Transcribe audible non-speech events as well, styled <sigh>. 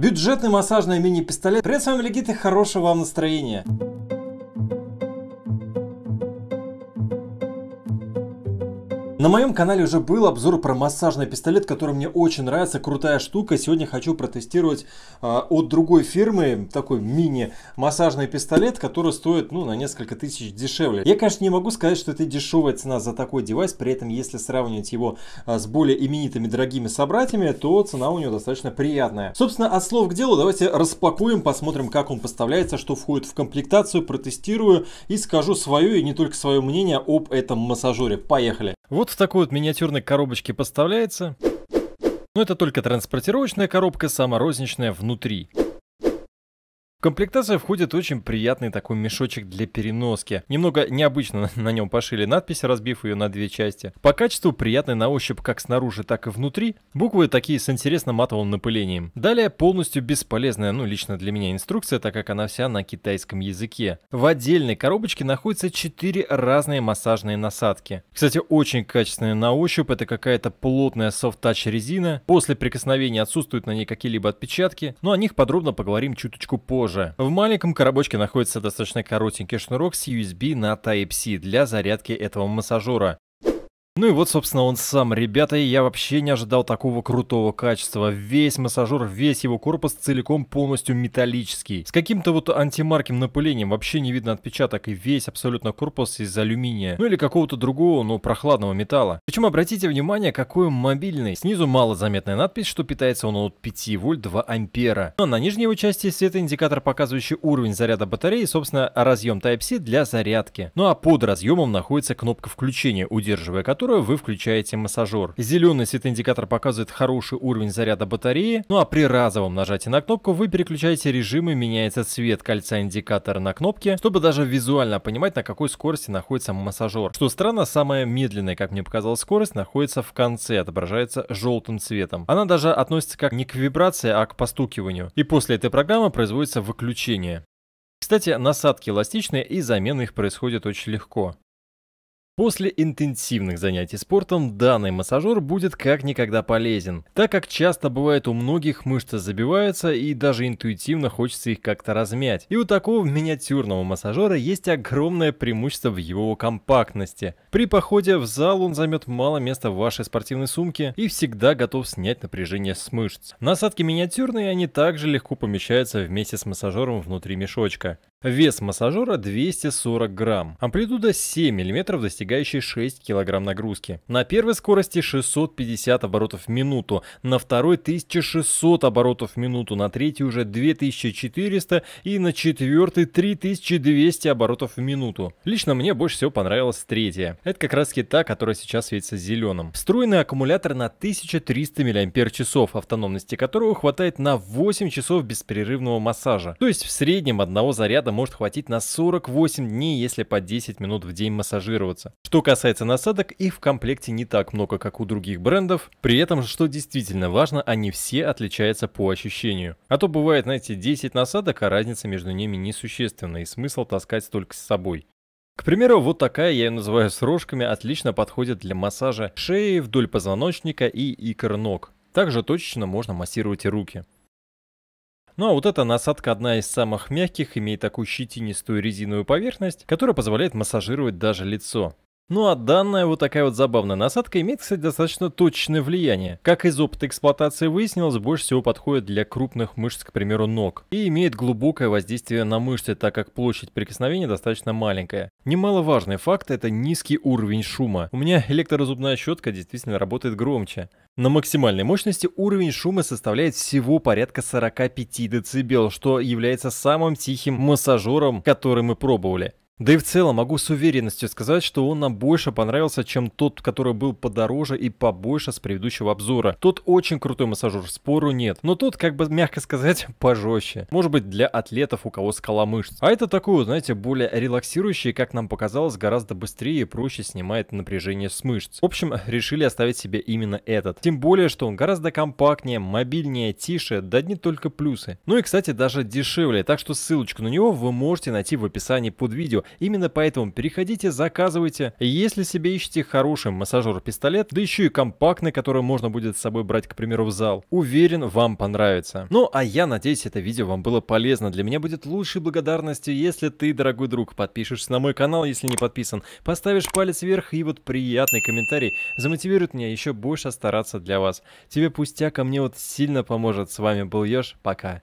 Бюджетный массажный мини-пистолет. Привет, с вами Легит и хорошего вам настроения. На моем канале уже был обзор про массажный пистолет, который мне очень нравится, крутая штука. Сегодня хочу протестировать э, от другой фирмы такой мини-массажный пистолет, который стоит ну, на несколько тысяч дешевле. Я, конечно, не могу сказать, что это дешевая цена за такой девайс, при этом если сравнивать его э, с более именитыми дорогими собратьями, то цена у него достаточно приятная. Собственно, от слов к делу давайте распакуем, посмотрим, как он поставляется, что входит в комплектацию, протестирую и скажу свое и не только свое мнение об этом массажере. Поехали! Вот в такой вот миниатюрной коробочке поставляется. Но ну, это только транспортировочная коробка, сама розничная внутри. В комплектацию входит очень приятный такой мешочек для переноски. Немного необычно <laughs> на нем пошили надпись, разбив ее на две части. По качеству приятный на ощупь как снаружи, так и внутри. Буквы такие с интересным матовым напылением. Далее полностью бесполезная, ну лично для меня инструкция, так как она вся на китайском языке. В отдельной коробочке находятся 4 разные массажные насадки. Кстати, очень качественная на ощупь, это какая-то плотная софт-тач резина. После прикосновения отсутствуют на ней какие-либо отпечатки, но о них подробно поговорим чуточку позже тоже. В маленьком коробочке находится достаточно коротенький шнурок с USB на Type-C для зарядки этого массажера. Ну и вот, собственно, он сам. Ребята, я вообще не ожидал такого крутого качества. Весь массажер, весь его корпус целиком полностью металлический. С каким-то вот антимарким напылением вообще не видно отпечаток и весь абсолютно корпус из алюминия. Ну или какого-то другого, но прохладного металла. Причем обратите внимание, какой он мобильный. Снизу малозаметная надпись, что питается он от 5 вольт 2 ампера. Но ну, а на нижней его части светоиндикатор, показывающий уровень заряда батареи собственно, разъем Type-C для зарядки. Ну а под разъемом находится кнопка включения, удерживая которую которую вы включаете массажер. Зеленый светоиндикатор показывает хороший уровень заряда батареи, ну а при разовом нажатии на кнопку вы переключаете режим и меняется цвет кольца индикатора на кнопке, чтобы даже визуально понимать, на какой скорости находится массажер. Что странно, самая медленная, как мне показалось, скорость находится в конце, отображается желтым цветом. Она даже относится как не к вибрации, а к постукиванию. И после этой программы производится выключение. Кстати, насадки эластичные и замена их происходит очень легко. После интенсивных занятий спортом данный массажер будет как никогда полезен, так как часто бывает у многих мышцы забиваются и даже интуитивно хочется их как-то размять. И у такого миниатюрного массажера есть огромное преимущество в его компактности. При походе в зал он займет мало места в вашей спортивной сумке и всегда готов снять напряжение с мышц. Насадки миниатюрные, они также легко помещаются вместе с массажером внутри мешочка. Вес массажера 240 грамм, амплитуда 7 мм достигает достигающий 6 кг нагрузки. На первой скорости 650 оборотов в минуту, на второй 1600 оборотов в минуту, на третьей уже 2400 и на четвертой 3200 оборотов в минуту. Лично мне больше всего понравилась третья. Это как раз та, которая сейчас светится зеленым. Встроенный аккумулятор на 1300 мАч, автономности которого хватает на 8 часов беспрерывного массажа. То есть в среднем одного заряда может хватить на 48 дней, если по 10 минут в день массажироваться. Что касается насадок, их в комплекте не так много, как у других брендов, при этом, что действительно важно, они все отличаются по ощущению. А то бывает, знаете, 10 насадок, а разница между ними несущественна и смысл таскать столько с собой. К примеру, вот такая, я ее называю с рожками, отлично подходит для массажа шеи, вдоль позвоночника и икр ног. Также точечно можно массировать и руки. Ну а вот эта насадка одна из самых мягких, имеет такую щетинистую резиновую поверхность, которая позволяет массажировать даже лицо. Ну а данная вот такая вот забавная насадка имеет, кстати, достаточно точное влияние. Как из опыта эксплуатации выяснилось, больше всего подходит для крупных мышц, к примеру, ног. И имеет глубокое воздействие на мышцы, так как площадь прикосновения достаточно маленькая. Немаловажный факт – это низкий уровень шума. У меня электрозубная щетка действительно работает громче. На максимальной мощности уровень шума составляет всего порядка 45 дБ, что является самым тихим массажером, который мы пробовали. Да и в целом могу с уверенностью сказать, что он нам больше понравился, чем тот, который был подороже и побольше с предыдущего обзора. Тот очень крутой массажер, спору нет. Но тот, как бы мягко сказать, <laughs> пожестче. Может быть для атлетов, у кого скала мышц. А это такой, знаете, более релаксирующий, как нам показалось, гораздо быстрее и проще снимает напряжение с мышц. В общем, решили оставить себе именно этот. Тем более, что он гораздо компактнее, мобильнее, тише, да не только плюсы. Ну и, кстати, даже дешевле, так что ссылочку на него вы можете найти в описании под видео. Именно поэтому переходите, заказывайте. Если себе ищете хороший массажер-пистолет, да еще и компактный, который можно будет с собой брать, к примеру, в зал, уверен, вам понравится. Ну, а я надеюсь, это видео вам было полезно. Для меня будет лучшей благодарностью, если ты, дорогой друг, подпишешься на мой канал, если не подписан, поставишь палец вверх и вот приятный комментарий замотивирует меня еще больше стараться для вас. Тебе пустяк, а мне вот сильно поможет. С вами был Ёж, пока.